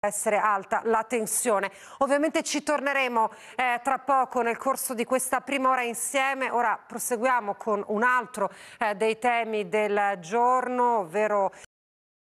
essere alta la tensione. Ovviamente ci torneremo eh, tra poco nel corso di questa prima ora insieme. Ora proseguiamo con un altro eh, dei temi del giorno, ovvero